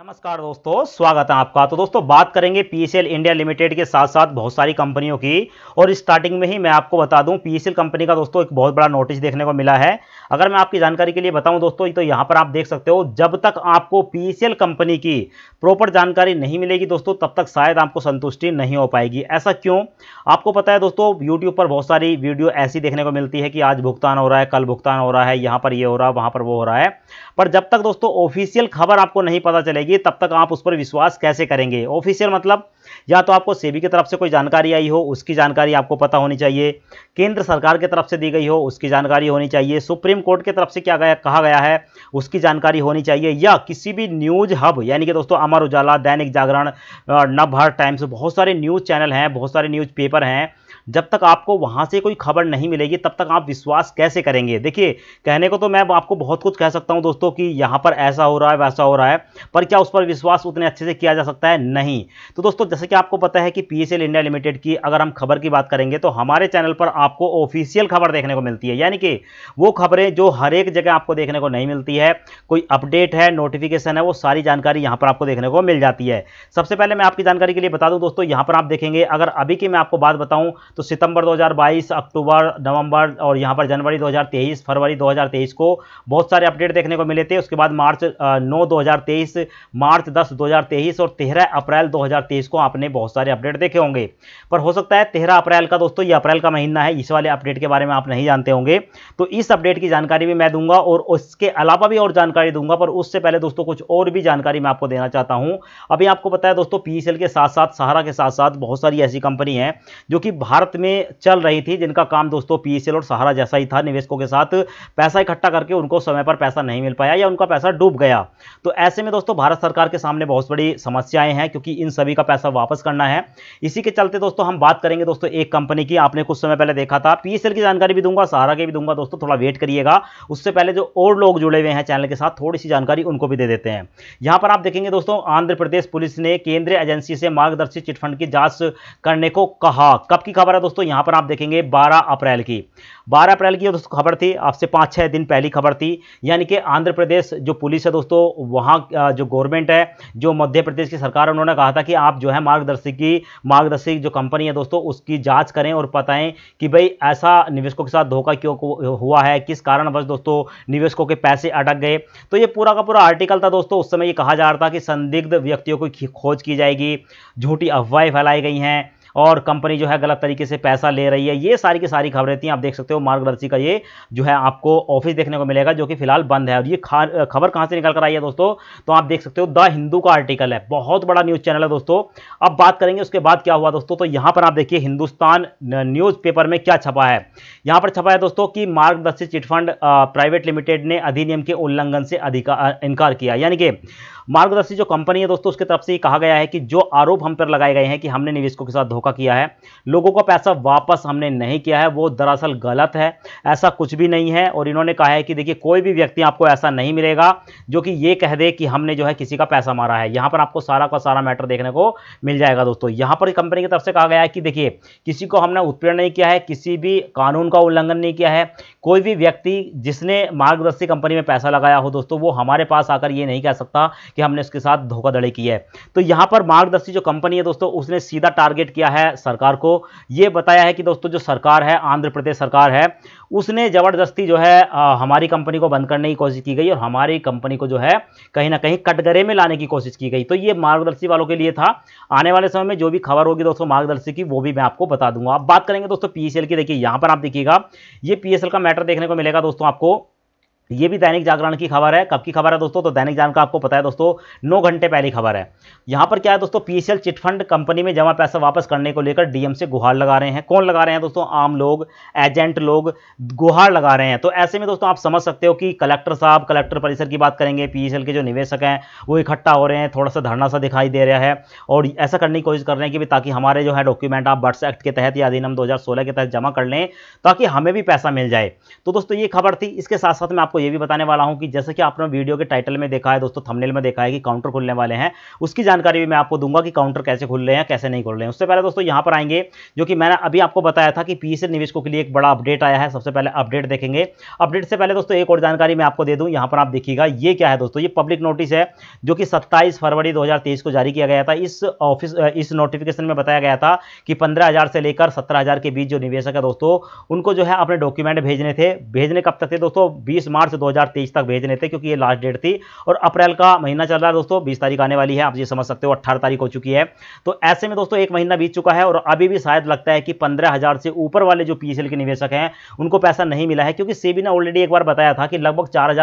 नमस्कार दोस्तों स्वागत है आपका तो दोस्तों बात करेंगे पीएसएल इंडिया लिमिटेड के साथ साथ बहुत सारी कंपनियों की और स्टार्टिंग में ही मैं आपको बता दूं पीएसएल कंपनी का दोस्तों एक बहुत बड़ा नोटिस देखने को मिला है अगर मैं आपकी जानकारी के लिए बताऊं दोस्तों तो यहां पर आप देख सकते हो जब तक आपको पीएसएल कंपनी की प्रॉपर जानकारी नहीं मिलेगी दोस्तों तब तक शायद आपको संतुष्टि नहीं हो पाएगी ऐसा क्यों आपको पता है दोस्तों यूट्यूब पर बहुत सारी वीडियो ऐसी देखने को मिलती है कि आज भुगतान हो रहा है कल भुगतान हो रहा है यहाँ पर ये हो रहा है वहाँ पर वो हो रहा है पर जब तक दोस्तों ऑफिशियल खबर आपको नहीं पता चलेगी चाहिए तब तक आप उस पर विश्वास कैसे करेंगे ऑफिशियल मतलब या तो आपको सेबी की तरफ से कोई जानकारी आई हो उसकी जानकारी आपको पता होनी चाहिए केंद्र सरकार की तरफ से दी गई हो उसकी जानकारी होनी चाहिए सुप्रीम कोर्ट की तरफ से क्या गया कहा गया है उसकी जानकारी होनी चाहिए या किसी भी न्यूज़ हब यानी कि दोस्तों अमर उजाला दैनिक जागरण नवभारत टाइम्स बहुत सारे न्यूज़ चैनल हैं बहुत सारे न्यूज़ पेपर हैं जब तक आपको वहाँ से कोई खबर नहीं मिलेगी तब तक आप विश्वास कैसे करेंगे देखिए कहने को तो मैं आपको बहुत कुछ कह सकता हूँ दोस्तों कि यहाँ पर ऐसा हो रहा है वैसा हो रहा है पर क्या उस पर विश्वास उतने अच्छे से किया जा सकता है नहीं तो दोस्तों जैसे कि आपको पता है कि पी इंडिया लिमिटेड की अगर हम खबर की बात करेंगे तो हमारे चैनल पर आपको ऑफिशियल खबर देखने को मिलती है यानी कि वो खबरें जो हर एक जगह आपको देखने को नहीं मिलती है कोई अपडेट है नोटिफिकेशन है वो सारी जानकारी यहाँ पर आपको देखने को मिल जाती है सबसे पहले मैं आपकी जानकारी के लिए बता दूँ दोस्तों यहाँ पर आप देखेंगे अगर अभी की मैं आपको बात बताऊँ तो सितंबर 2022 अक्टूबर नवंबर और यहाँ पर जनवरी 2023 फरवरी 2023 को बहुत सारे अपडेट देखने को मिले थे उसके बाद मार्च नौ दो मार्च दस दो और तेरह अप्रैल दो को आपने बहुत सारे अपडेट देखे होंगे पर हो सकता है तेरह अप्रैल का दोस्तों ये अप्रैल का महीना है इस वाले अपडेट के बारे में आप नहीं जानते होंगे तो इस अपडेट की जानकारी भी मैं दूंगा और उसके अलावा भी और जानकारी दूंगा पर उससे पहले दोस्तों कुछ और भी जानकारी मैं आपको देना चाहता हूँ अभी आपको पता है दोस्तों पी के साथ साथ सहारा के साथ साथ बहुत सारी ऐसी कंपनी है जो कि भारत भारत में चल रही थी जिनका काम दोस्तों पीएसएल और सहारा जैसा ही था निवेशकों के साथ पैसा इकट्ठा करके उनको समय पर पैसा नहीं मिल पाया या उनका पैसा डूब गया तो ऐसे में दोस्तों भारत सरकार के सामने बहुत बड़ी समस्याएं हैं क्योंकि इन सभी का पैसा वापस करना है इसी के चलते दोस्तों हम बात करेंगे दोस्तों एक कंपनी की आपने कुछ समय पहले देखा था पीएसएल की जानकारी भी दूंगा सहारा की भी दूंगा दोस्तों थोड़ा वेट करिएगा उससे पहले जो और लोग जुड़े हुए हैं चैनल के साथ थोड़ी सी जानकारी उनको भी दे देते हैं यहां पर आप देखेंगे दोस्तों आंध्र प्रदेश पुलिस ने केंद्रीय एजेंसी से मार्गदर्शी चिटफंड की जांच करने को कहा कब की खबर खबर है दोस्तों यहां पर आप देखेंगे 12 अप्रैल की 12 अप्रैल की दोस्तों खबर थी आपसे पाँच छः दिन पहली खबर थी यानी कि आंध्र प्रदेश जो पुलिस है दोस्तों वहां जो गवर्नमेंट है जो मध्य प्रदेश की सरकार उन्होंने कहा था कि आप जो है की मार्गदर्शी जो कंपनी है दोस्तों उसकी जाँच करें और बताएं कि भाई ऐसा निवेशकों के साथ धोखा क्यों हुआ है किस कारणवश दोस्तों निवेशकों के पैसे अटक गए तो ये पूरा का पूरा आर्टिकल था दोस्तों उस समय ये कहा जा रहा था कि संदिग्ध व्यक्तियों की खोज की जाएगी झूठी अफवाहें फैलाई गई हैं और कंपनी जो है गलत तरीके से पैसा ले रही है ये सारी की सारी खबरें थी आप देख सकते हो मार्गदर्शी का ये जो है आपको ऑफिस देखने को मिलेगा जो कि फिलहाल बंद है और ये खबर कहाँ से निकल कर आई है दोस्तों तो आप देख सकते हो द हिंदू का आर्टिकल है बहुत बड़ा न्यूज़ चैनल है दोस्तों अब बात करेंगे उसके बाद क्या हुआ दोस्तों तो यहाँ पर आप देखिए हिंदुस्तान न्यूज़पेपर में क्या छपा है यहाँ पर छपा है दोस्तों कि मार्गदर्शी चिटफंड प्राइवेट लिमिटेड ने अधिनियम के उल्लंघन से अधिकार इनकार किया यानी कि मार्गदर्शी जो कंपनी है दोस्तों उसकी तरफ से कहा गया है कि जो आरोप हम पर लगाए गए हैं कि हमने निवेशकों के साथ धोखा किया है लोगों का पैसा वापस हमने नहीं किया है वो दरअसल गलत है ऐसा कुछ भी नहीं है और इन्होंने कहा है कि देखिए कोई भी व्यक्ति आपको ऐसा नहीं मिलेगा जो कि ये कह दे कि हमने जो है किसी का पैसा मारा है यहाँ पर आपको सारा का सारा मैटर देखने को मिल जाएगा दोस्तों यहाँ पर कंपनी की तरफ से कहा गया है कि देखिए किसी को हमने उत्पीड़न नहीं किया है किसी भी कानून का उल्लंघन नहीं किया है कोई भी व्यक्ति जिसने मार्गदर्शी कंपनी में पैसा लगाया हो दोस्तों वो हमारे पास आकर ये नहीं कह सकता कि हमने उसके साथ धोखाधड़ी की है तो यहाँ पर मार्गदर्शी जो कंपनी है दोस्तों उसने सीधा टारगेट किया किया है सरकार को ये बताया है कि दोस्तों जो सरकार है आंध्र प्रदेश सरकार है उसने ज़बरदस्ती जो है आ, हमारी कंपनी को बंद करने की कोशिश की गई और हमारी कंपनी को जो है कहीं ना कहीं कटघरे में लाने की कोशिश की गई तो ये मार्गदर्शी वालों के लिए था आने वाले समय में जो भी खबर होगी दोस्तों मार्गदर्शी की वो भी मैं आपको बता दूंगा आप बात करेंगे दोस्तों पी की देखिए यहाँ पर आप देखिएगा ये पी का मैटर देखने को मिलेगा दोस्तों आपको ये भी दैनिक जागरण की खबर है कब की खबर है दोस्तों तो दैनिक जागरण का आपको पता है दोस्तों नौ घंटे पहली खबर है यहाँ पर क्या है दोस्तों पीसीएल चिटफंड कंपनी में जमा पैसा वापस करने को लेकर डीएम से गुहार लगा रहे हैं कौन लगा रहे हैं दोस्तों आम लोग एजेंट लोग गुहार लगा रहे हैं तो ऐसे में दोस्तों आप समझ सकते हो कि कलेक्टर साहब कलेक्टर परिसर की बात करेंगे पी के जो निवेशक हैं वो इकट्ठा हो रहे हैं थोड़ा सा धरना सा दिखाई दे रहा है और ऐसा करने की कोशिश कर रहे हैं कि ताकि हमारे जो है डॉक्यूमेंट आप बर्ड्स एक्ट के तहत या अधिनियम दो के तहत जमा कर लें ताकि हमें भी पैसा मिल जाए तो दोस्तों ये खबर थी इसके साथ साथ मैं आपको आपको ये भी बताने वाला हूँ कि जैसे कि आपने वीडियो के टाइटल में देखा है दोस्तों थमनेल में देखा है कि काउंटर खुलने वाले हैं उसकी जानकारी भी मैं आपको दूंगा कि काउंटर कैसे खुल रहे हैं कैसे नहीं खुल रहे हैं उससे पहले दोस्तों यहाँ पर आएंगे जो कि मैंने अभी आपको बताया था कि पीएसएल निवेशकों के लिए एक बड़ा अपडेट आया है सबसे पहले अपडेट देखेंगे अपडेट से पहले दोस्तों एक और जानकारी मैं आपको दे दूँ यहाँ पर आप देखिएगा ये क्या है दोस्तों ये पब्लिक नोटिस है जो कि सत्ताईस फरवरी दो को जारी किया गया था इस ऑफिस इस नोटिफिकेशन में बताया गया था कि पंद्रह से लेकर सत्रह के बीच जो निवेशक है दोस्तों उनको जो है अपने डॉक्यूमेंट भेजने थे भेजने कब तक थे दोस्तों बीस मार्च मार्च 2023 तक भेजने थे क्योंकि ये लास्ट डेट थी और अप्रैल का महीना चल रहा है दोस्तों बीस तारीख आने वाली है आप ये समझ सकते हो अट्ठारह तारीख हो चुकी है तो ऐसे में दोस्तों एक महीना बीत चुका है और अभी भी शायद लगता है कि पंद्रह से ऊपर वाले जो पी के निवेशक हैं उनको पैसा नहीं मिला है क्योंकि सेबी ने ऑलरेडी एक बार बताया था कि लगभग चार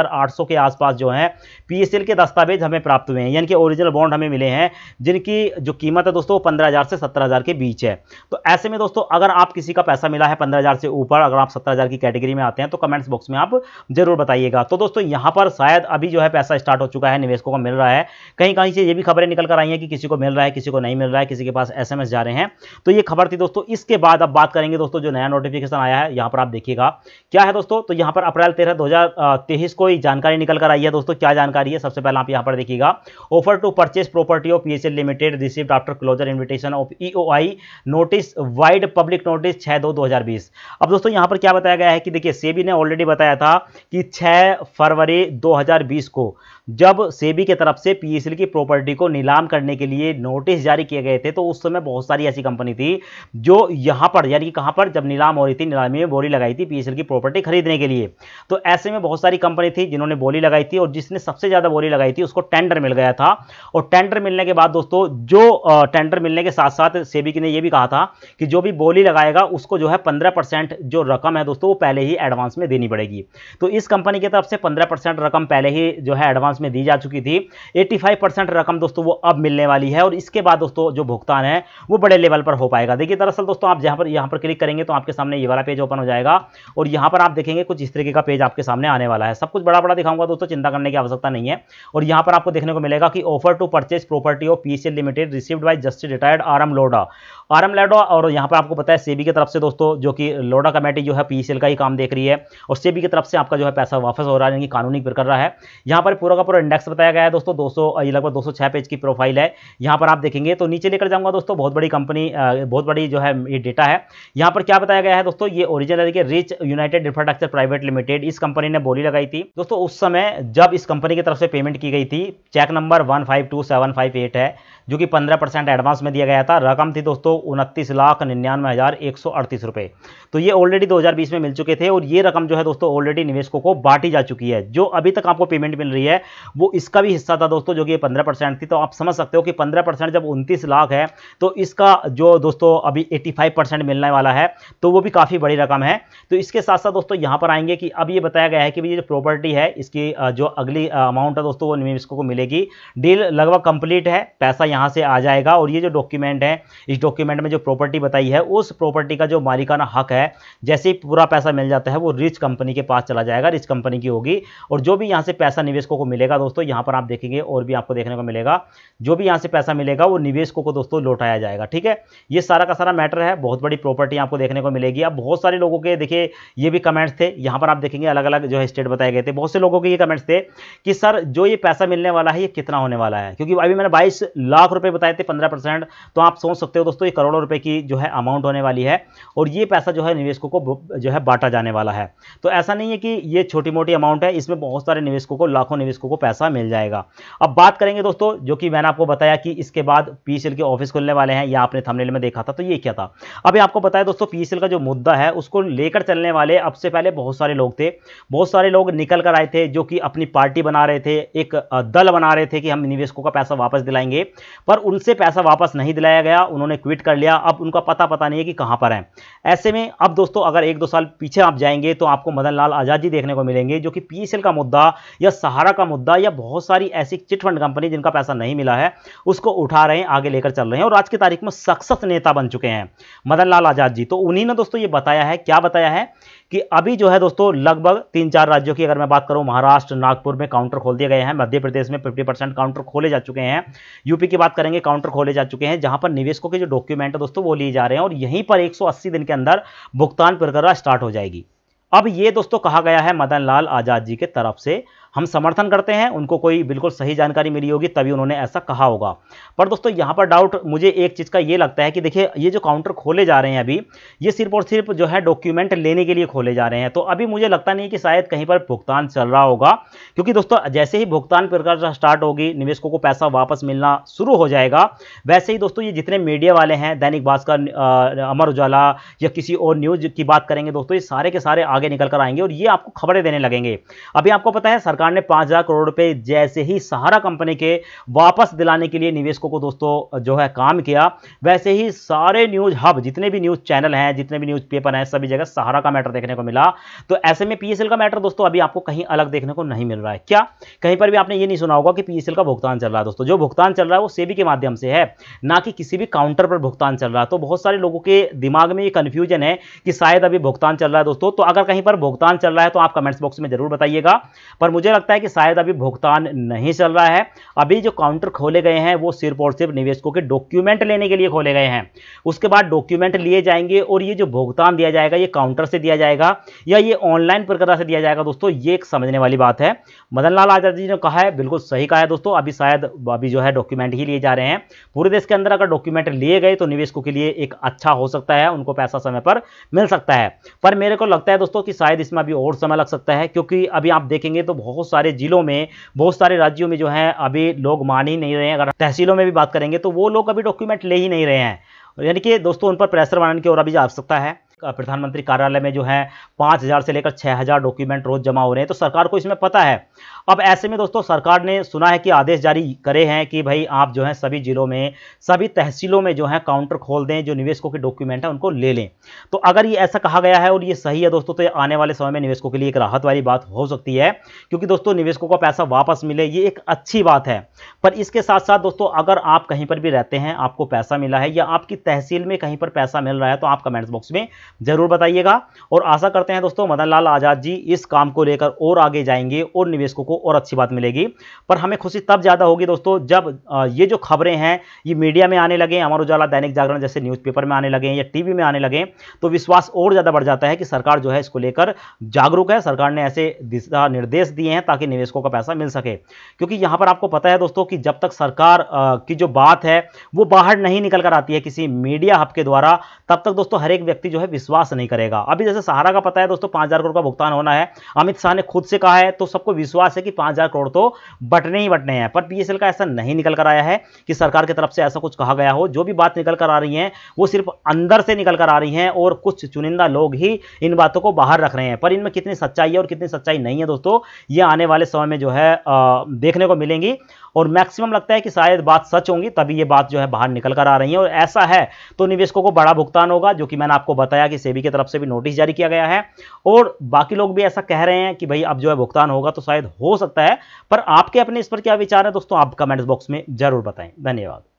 के आसपास जो है पी के दस्तावेज हमें प्राप्त हुए हैं यानी कि ओरिजिनल बॉन्ड हमें मिले हैं जिनकी जो कीमत है दोस्तों पंद्रह से सत्रह के बीच है तो ऐसे में दोस्तों अगर आप किसी का पैसा मिला है पंद्रह से ऊपर अगर आप सत्रह की कैटेगरी में आते हैं तो कमेंट्स बॉक्स में आप जरूर बताइए बताइएगा तो दोस्तों यहां पर शायद अभी जो है पैसा स्टार्ट हो चुका है निवेशकों को मिल रहा है कहीं कहीं से ये भी खबरें निकल कर आई हैं कि किसी को मिल रहा है किसी को नहीं मिल रहा है किसी के पास एसएमएस जा रहे हैं तो ये खबर थी दोस्तों इसके बाद अब बात करेंगे दोस्तों जो नया नोटिफिकेशन आया है यहाँ पर आप देखिएगा क्या है दोस्तों तो यहाँ पर अप्रैल तेरह दो को ही जानकारी निकल कर आई है दोस्तों क्या जानकारी है सबसे पहले आप यहाँ पर देखिएगा offer to purchase property of P limited receipt after closure invitation of E notice vide public notice छह दो दो अब दोस्तों यहां पर क्या बताया गया है कि देखिए सेबी ने ऑलरेडी बताया था कि 6 फरवरी 2020 को जब सेबी की तरफ से पीएसएल की प्रॉपर्टी को नीलाम करने के लिए नोटिस जारी किए गए थे तो उस समय बहुत सारी ऐसी कंपनी थी जो यहां पर यानी कि कहां पर जब नीलाम हो रही थी नीलामी में बोली लगाई थी पीएसएल की प्रॉपर्टी खरीदने के लिए तो ऐसे में बहुत सारी कंपनी थी जिन्होंने बोली लगाई थी और जिसने सबसे ज़्यादा बोली लगाई थी उसको टेंडर मिल गया था और टेंडर मिलने के बाद दोस्तों जो टेंडर मिलने के साथ साथ सेबी ने यह भी कहा था कि जो भी बोली लगाएगा उसको जो है पंद्रह जो रकम है दोस्तों वो पहले ही एडवांस में देनी पड़ेगी तो इस कंपनी कंपनी की तरफ से 15 परसेंट रकम पहले ही जो है एडवांस में दी जा चुकी थी 85 परसेंट रकम दोस्तों वो अब मिलने वाली है और इसके बाद दोस्तों जो भुगतान है वो बड़े लेवल पर हो पाएगा देखिए दरअसल दोस्तों आप जहाँ पर यहाँ पर क्लिक करेंगे तो आपके सामने ये वाला पेज ओपन हो जाएगा और यहाँ पर आप देखेंगे कुछ इस तरीके का पेज आपके सामने आने वाला है सब कुछ बड़ा बड़ा दिखाऊंगा दोस्तों चिंता करने की आवश्यकता नहीं है और यहाँ पर आपको देखने को मिलेगा कि offer to purchase property of P limited received by justice retired R Lodha M लैडो और यहाँ पर आपको पता है सेबी की तरफ से दोस्तों जो कि लोडा कमेटी जो है पी का ही काम देख रही है और सेबी की तरफ से आपका जो है पैसा वापस हो रहा है यानी कानूनी कर रहा है यहाँ पर पूरा का पूरा इंडेक्स बताया गया है दोस्तों दो ये लगभग दो पेज की प्रोफाइल है यहाँ पर आप देखेंगे तो नीचे लेकर जाऊँगा दोस्तों बहुत बड़ी कंपनी बहुत बड़ी जो है ये डेटा है यहाँ पर क्या बताया गया है दोस्तों ये ओरिजिनल है rich united infrastructure private limited इस कंपनी ने बोली लगाई थी दोस्तों उस समय जब इस कंपनी की तरफ से पेमेंट की गई थी cheque number one five two seven five eight है जो कि पंद्रह परसेंट एडवांस में दिया गया था रकम थी दोस्तों उनतीस लाख निन्यानवे हज़ार एक सौ अड़तीस रुपये तो ये ऑलरेडी 2020 में मिल चुके थे और ये रकम जो है दोस्तों ऑलरेडी निवेशकों को बांटी जा चुकी है जो अभी तक आपको पेमेंट मिल रही है वो इसका भी हिस्सा था दोस्तों जो कि पंद्रह परसेंट थी तो आप समझ सकते हो कि पंद्रह परसेंट जब उनतीस लाख है तो इसका जो दोस्तों अभी एट्टी फाइव परसेंट मिलने वाला है तो वो भी काफ़ी बड़ी रकम है तो इसके साथ साथ दोस्तों यहाँ पर आएंगे कि अब ये बताया गया है कि ये जो प्रॉपर्टी है इसकी जो अगली अमाउंट है दोस्तों वो निवेशकों को मिलेगी डील लगभग कंप्लीट है पैसा यहाँ से आ जाएगा और ये जो डॉक्यूमेंट है इस डॉक्यूमेंट डॉक्यूमेंट में जो प्रॉपर्टी बताई है उस प्रॉपर्टी का जो मालिकाना हक है जैसे ही पूरा पैसा मिल जाता है वो रिच कंपनी के पास चला जाएगा रिच कंपनी की होगी और जो भी यहाँ से पैसा निवेशकों को मिलेगा दोस्तों यहाँ पर आप देखेंगे और भी आपको देखने को मिलेगा जो भी यहाँ से पैसा मिलेगा वो निवेशकों को दोस्तों लौटाया जाएगा ठीक है ये सारा का सारा मैटर है बहुत बड़ी प्रॉपर्टी आपको देखने को मिलेगी अब बहुत सारे लोगों के देखिए ये भी कमेंट्स थे यहाँ पर आप देखेंगे अलग अलग जो है स्टेट बताए गए थे बहुत से लोगों के ये कमेंट्स थे कि सर जो ये पैसा मिलने वाला है ये कितना होने वाला है क्योंकि अभी मैंने बाईस लाख रुपए बताए थे पंद्रह परसेंट तो आप सोच सकते हो दोस्तों ये करोड़ों रुपए की जो है अमाउंट होने वाली है और ये पैसा जो है निवेशकों को जो है बांटा जाने वाला है तो ऐसा नहीं है कि ये छोटी मोटी अमाउंट है इसमें बहुत सारे निवेशकों को लाखों निवेशकों को पैसा मिल जाएगा अब बात करेंगे दोस्तों जो कि मैंने आपको बताया कि इसके बाद पी के ऑफिस खुलने वाले हैं या आपने थमनेल में देखा था तो ये क्या था अभी आपको बताया दोस्तों पी का जो मुद्दा है उसको लेकर चलने वाले अब से पहले बहुत सारे लोग थे बहुत सारे लोग निकल कर आए थे जो कि अपनी पार्टी बना रहे थे एक दल बना रहे थे कि हम निवेशकों का पैसा वापस दिलाएंगे पर उनसे पैसा वापस नहीं दिलाया गया उन्होंने क्विट कर लिया अब उनका पता पता नहीं है कि कहाँ पर हैं ऐसे में अब दोस्तों अगर एक दो साल पीछे आप जाएंगे तो आपको मदन लाल आज़ाद जी देखने को मिलेंगे जो कि पीएसएल का मुद्दा या सहारा का मुद्दा या बहुत सारी ऐसी चिटफंड कंपनी जिनका पैसा नहीं मिला है उसको उठा रहे हैं आगे लेकर चल रहे हैं और आज की तारीख में सक्सेस नेता बन चुके हैं मदन लाल आज़ाद जी तो उन्हीं ने दोस्तों ये बताया है क्या बताया है कि अभी जो है दोस्तों लगभग तीन चार राज्यों की अगर मैं बात करूं महाराष्ट्र नागपुर में काउंटर खोल दिए गए हैं मध्य प्रदेश में 50 परसेंट काउंटर खोले जा चुके हैं यूपी की बात करेंगे काउंटर खोले जा चुके हैं जहां पर निवेशकों के जो डॉक्यूमेंट इंक्रीमेंट दोस्तों वो लिए जा रहे हैं और यहीं पर 180 दिन के अंदर भुगतान प्रक्रिया स्टार्ट हो जाएगी अब ये दोस्तों कहा गया है मदन लाल आज़ाद जी के तरफ से हम समर्थन करते हैं उनको कोई बिल्कुल सही जानकारी मिली होगी तभी उन्होंने ऐसा कहा होगा पर दोस्तों यहाँ पर डाउट मुझे एक चीज़ का ये लगता है कि देखिए ये जो काउंटर खोले जा रहे हैं अभी ये सिर्फ और सिर्फ जो है डॉक्यूमेंट लेने के लिए खोले जा रहे हैं तो अभी मुझे लगता नहीं कि शायद कहीं पर भुगतान चल रहा होगा क्योंकि दोस्तों जैसे ही भुगतान प्रक्रिया स्टार्ट होगी निवेशकों को पैसा वापस मिलना शुरू हो जाएगा वैसे ही दोस्तों ये जितने मीडिया वाले हैं दैनिक भास्कर अमर उजाला या किसी और न्यूज़ की बात करेंगे दोस्तों ये सारे के सारे आगे निकल कर आएंगे और ये आपको खबरें देने लगेंगे अभी आपको पता है सरकार सरकार ने पांच हज़ार करोड़ रुपए जैसे ही सहारा कंपनी के वापस दिलाने के लिए निवेशकों को दोस्तों जो है काम किया वैसे ही सारे न्यूज़ हब जितने भी न्यूज़ चैनल हैं जितने भी न्यूज़ पेपर हैं सभी जगह सहारा का मैटर देखने को मिला तो ऐसे में पीएसएल का मैटर दोस्तों अभी आपको कहीं अलग देखने को नहीं मिल रहा है क्या कहीं पर भी आपने ये नहीं सुना होगा कि पीएसएल का भुगतान चल रहा है दोस्तों जो भुगतान चल रहा है वो सेबी के माध्यम से है ना कि किसी भी काउंटर पर भुगतान चल रहा है तो बहुत सारे लोगों के दिमाग में ये कंफ्यूजन है कि शायद अभी भुगतान चल रहा है दोस्तों तो अगर कहीं पर भुगतान चल रहा है तो आप कमेंट्स बॉक्स में जरूर बताइएगा पर मुझे लगता है कि शायद अभी भुगतान नहीं चल रहा है अभी जो काउंटर खोले गए हैं वो सिर्फ और सिर्फ निवेशकों के डॉक्यूमेंट लेने के लिए खोले गए हैं उसके बाद डॉक्यूमेंट लिए जाएंगे और ये जो भुगतान दिया जाएगा ये काउंटर से दिया जाएगा या ये ऑनलाइन प्रक्रिया से दिया जाएगा दोस्तों ये एक समझने वाली बात है मदन लाल आजाद जी ने कहा है बिल्कुल सही कहा है दोस्तों अभी शायद अभी जो है डॉक्यूमेंट ही लिए जा रहे हैं पूरे देश के अंदर अगर डॉक्यूमेंट लिए गए तो निवेशकों के लिए एक अच्छा हो सकता है उनको पैसा समय पर मिल सकता है पर मेरे को लगता है दोस्तों कि शायद इसमें अभी और समय लग सकता है क्योंकि अभी आप देखेंगे तो बहुत बहुत सारे ज़िलों में बहुत सारे राज्यों में जो है अभी लोग मान ही नहीं रहे हैं अगर तहसीलों में भी बात करेंगे तो वो लोग अभी डॉक्यूमेंट ले ही नहीं रहे हैं यानी कि दोस्तों उन पर प्रेशर बनाने की और अभी आवश्यकता है प्रधानमंत्री कार्यालय में जो है पाँच हज़ार से लेकर छः हज़ार डॉक्यूमेंट रोज़ जमा हो रहे हैं तो सरकार को इसमें पता है अब ऐसे में दोस्तों सरकार ने सुना है कि आदेश जारी करे हैं कि भाई आप जो है सभी जिलों में सभी तहसीलों में जो है काउंटर खोल दें जो निवेशकों के डॉक्यूमेंट हैं उनको ले लें तो अगर ये ऐसा कहा गया है और ये सही है दोस्तों तो ये आने वाले समय में निवेशकों के लिए एक राहत वाली बात हो सकती है क्योंकि दोस्तों निवेशकों का पैसा वापस मिले ये एक अच्छी बात है पर इसके साथ साथ दोस्तों अगर आप कहीं पर भी रहते हैं आपको पैसा मिला है या आपकी तहसील में कहीं पर पैसा मिल रहा है तो आप कमेंट्स बॉक्स में ज़रूर बताइएगा और आशा करते हैं दोस्तों मदन लाल आज़ाद जी इस काम को लेकर और आगे जाएंगे और निवेशकों को और अच्छी बात मिलेगी पर हमें खुशी तब ज़्यादा होगी दोस्तों जब ये जो खबरें हैं ये मीडिया में आने लगें अमर उजाला दैनिक जागरण जैसे न्यूज़पेपर में आने लगें या टी में आने लगें तो विश्वास और ज़्यादा बढ़ जाता है कि सरकार जो है इसको लेकर जागरूक है सरकार ने ऐसे दिशा निर्देश दिए हैं ताकि निवेशकों का पैसा मिल सके क्योंकि यहाँ पर आपको पता है दोस्तों कि जब तक सरकार की जो बात है वो बाहर नहीं निकल कर आती है किसी मीडिया हब के द्वारा तब तक दोस्तों हर एक व्यक्ति जो है विश्वास नहीं करेगा अभी जैसे सहारा का पता है दोस्तों पांच हज़ार करोड़ का भुगतान होना है अमित शाह ने खुद से कहा है तो सबको विश्वास है कि पांच हज़ार करोड़ तो बटने ही बटने हैं पर पीएसएल का ऐसा नहीं निकल कर आया है कि सरकार की तरफ से ऐसा कुछ कहा गया हो जो भी बात निकल कर आ रही है वो सिर्फ अंदर से निकल कर आ रही है और कुछ चुनिंदा लोग ही इन बातों को बाहर रख रहे हैं पर इनमें कितनी सच्चाई है और कितनी सच्चाई नहीं है दोस्तों ये आने वाले समय में जो है देखने को मिलेंगी और मैक्सिमम लगता है कि शायद बात सच होंगी तभी ये बात जो है बाहर निकल कर आ रही है और ऐसा है तो निवेशकों को बड़ा भुगतान होगा जो कि मैंने आपको बताया कि सेबी की तरफ से भी नोटिस जारी किया गया है और बाकी लोग भी ऐसा कह रहे हैं कि भाई अब जो है भुगतान होगा तो शायद हो सकता है पर आपके अपने इस पर क्या विचार है दोस्तों आप कमेंट्स बॉक्स में जरूर बताएं धन्यवाद